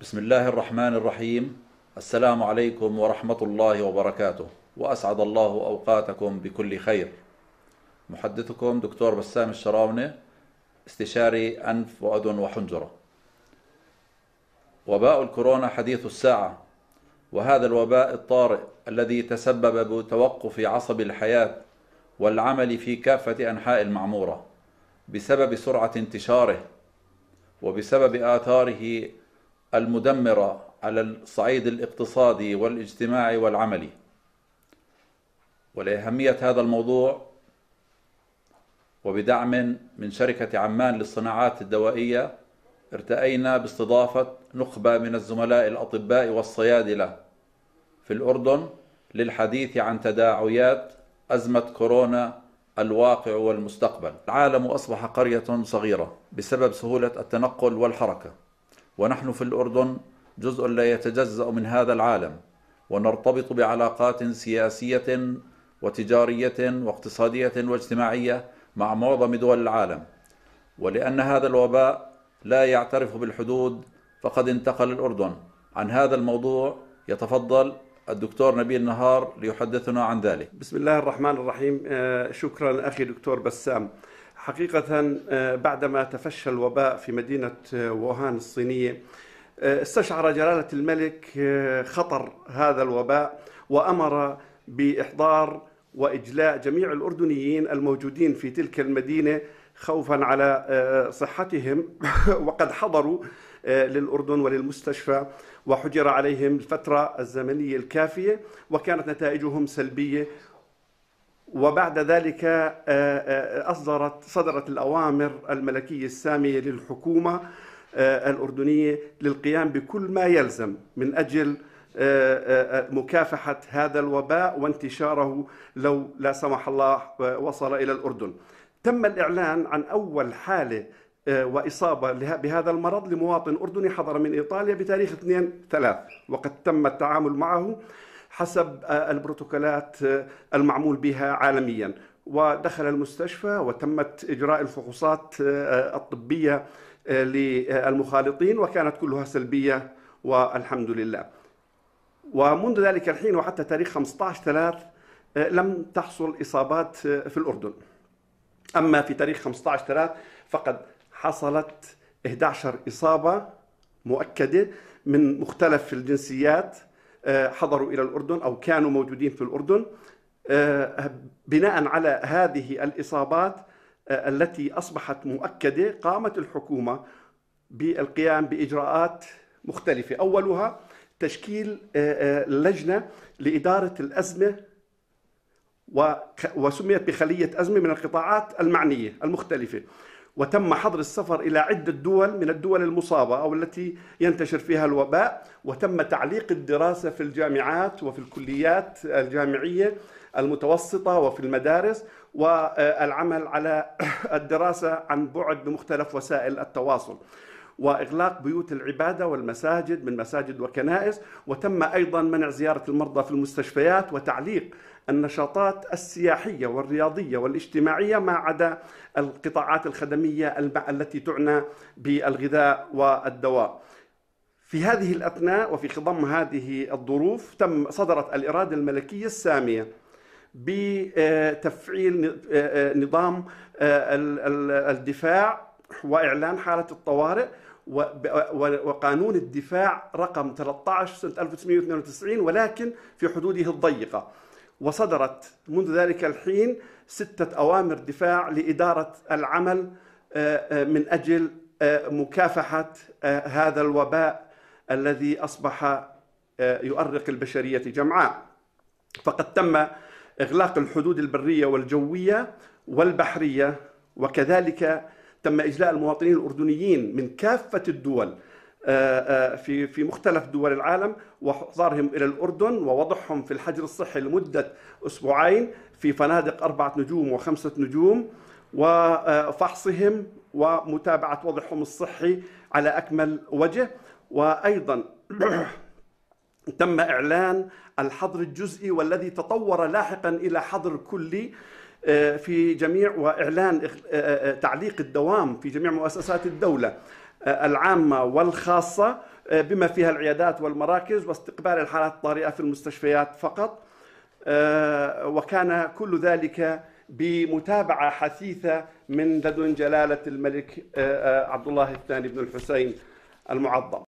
بسم الله الرحمن الرحيم السلام عليكم ورحمة الله وبركاته وأسعد الله أوقاتكم بكل خير محدثكم دكتور بسام الشراونة استشاري أنف وأذن وحنجرة وباء الكورونا حديث الساعة وهذا الوباء الطارئ الذي تسبب بتوقف عصب الحياة والعمل في كافة أنحاء المعمورة بسبب سرعة انتشاره وبسبب آثاره المدمرة على الصعيد الاقتصادي والاجتماعي والعملي ولأهمية هذا الموضوع وبدعم من شركة عمان للصناعات الدوائية ارتأينا باستضافة نخبة من الزملاء الأطباء والصيادلة في الأردن للحديث عن تداعيات أزمة كورونا الواقع والمستقبل العالم أصبح قرية صغيرة بسبب سهولة التنقل والحركة ونحن في الأردن جزء لا يتجزأ من هذا العالم ونرتبط بعلاقات سياسية وتجارية واقتصادية واجتماعية مع معظم دول العالم ولأن هذا الوباء لا يعترف بالحدود فقد انتقل الأردن عن هذا الموضوع يتفضل الدكتور نبيل نهار ليحدثنا عن ذلك بسم الله الرحمن الرحيم آه، شكرا أخي دكتور بسام حقيقة آه، بعدما تفشى الوباء في مدينة آه، ووهان الصينية آه، استشعر جلالة الملك خطر هذا الوباء وأمر بإحضار وإجلاء جميع الأردنيين الموجودين في تلك المدينة خوفا على صحتهم وقد حضروا للأردن وللمستشفى وحجر عليهم الفترة الزمنية الكافية وكانت نتائجهم سلبية وبعد ذلك آه، آه، أصدرت صدرت الأوامر الملكية السامية للحكومة آه، الأردنية للقيام بكل ما يلزم من أجل مكافحة هذا الوباء وانتشاره لو لا سمح الله وصل إلى الأردن تم الإعلان عن أول حالة وإصابة بهذا المرض لمواطن أردني حضر من إيطاليا بتاريخ 2 3 وقد تم التعامل معه حسب آه، البروتوكولات آه، المعمول بها عالميا ودخل المستشفى وتمت اجراء الفحوصات آه، الطبيه للمخالطين وكانت كلها سلبيه والحمد لله. ومنذ ذلك الحين وحتى تاريخ 15 3 لم تحصل اصابات في الاردن. اما في تاريخ 15 3 فقد حصلت 11 اصابه مؤكده من مختلف الجنسيات آه، حضروا الى الاردن او كانوا موجودين في الاردن آه، بناء على هذه الاصابات آه، التي اصبحت مؤكده قامت الحكومه بالقيام باجراءات مختلفه اولها تشكيل لجنه لاداره الازمه وسميت بخليه ازمه من القطاعات المعنيه المختلفه وتم حظر السفر إلى عدة دول من الدول المصابة أو التي ينتشر فيها الوباء وتم تعليق الدراسة في الجامعات وفي الكليات الجامعية المتوسطة وفي المدارس والعمل على الدراسة عن بعد بمختلف وسائل التواصل واغلاق بيوت العباده والمساجد من مساجد وكنائس وتم ايضا منع زياره المرضى في المستشفيات وتعليق النشاطات السياحية والرياضية والاجتماعية ما عدا القطاعات الخدمية التي تعنى بالغذاء والدواء في هذه الأثناء وفي خضم هذه الظروف تم صدرت الإرادة الملكية السامية بتفعيل نظام آه، الدفاع وإعلان حالة الطوارئ وقانون الدفاع رقم 13 سنة 1992 ولكن في حدوده الضيقة وصدرت منذ ذلك الحين ستة أوامر دفاع لإدارة العمل آه، آه، من أجل آه، مكافحة هذا الوباء الذي أصبح يؤرق البشرية جمعاء فقد تم إغلاق الحدود البرية والجوية والبحرية وكذلك تم إجلاء المواطنين الأردنيين من كافة الدول آه، آه، في في مختلف دول العالم وحضارهم الى الاردن ووضعهم في الحجر الصحي لمده اسبوعين في فنادق اربعه نجوم وخمسه نجوم وفحصهم ومتابعه وضعهم الصحي على اكمل وجه وايضا تم اعلان الحظر الجزئي والذي تطور لاحقا الى حظر كلي آه، في جميع واعلان تعليق الدوام في جميع مؤسسات الدوله آه، العامة والخاصة آه، بما فيها العيادات والمراكز واستقبال الحالات الطارئة في المستشفيات فقط آه، وكان كل ذلك بمتابعة حثيثة من لدن جلالة الملك عبد الله الثاني بن الحسين المعظم